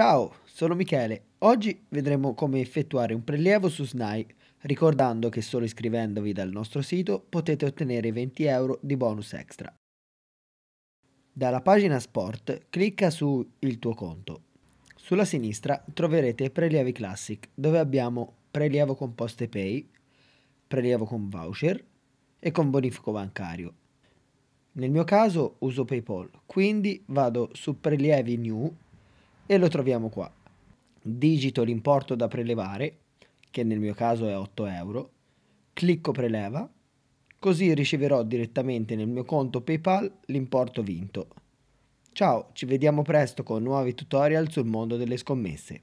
Ciao, sono Michele. Oggi vedremo come effettuare un prelievo su SNAI, ricordando che solo iscrivendovi dal nostro sito potete ottenere 20 euro di bonus extra. Dalla pagina Sport clicca su Il tuo conto. Sulla sinistra troverete Prelievi Classic, dove abbiamo prelievo con Poste Pay, prelievo con voucher e con bonifico bancario. Nel mio caso uso PayPal, quindi vado su Prelievi New e lo troviamo qua. Digito l'importo da prelevare, che nel mio caso è 8 euro, clicco preleva, così riceverò direttamente nel mio conto PayPal l'importo vinto. Ciao, ci vediamo presto con nuovi tutorial sul mondo delle scommesse.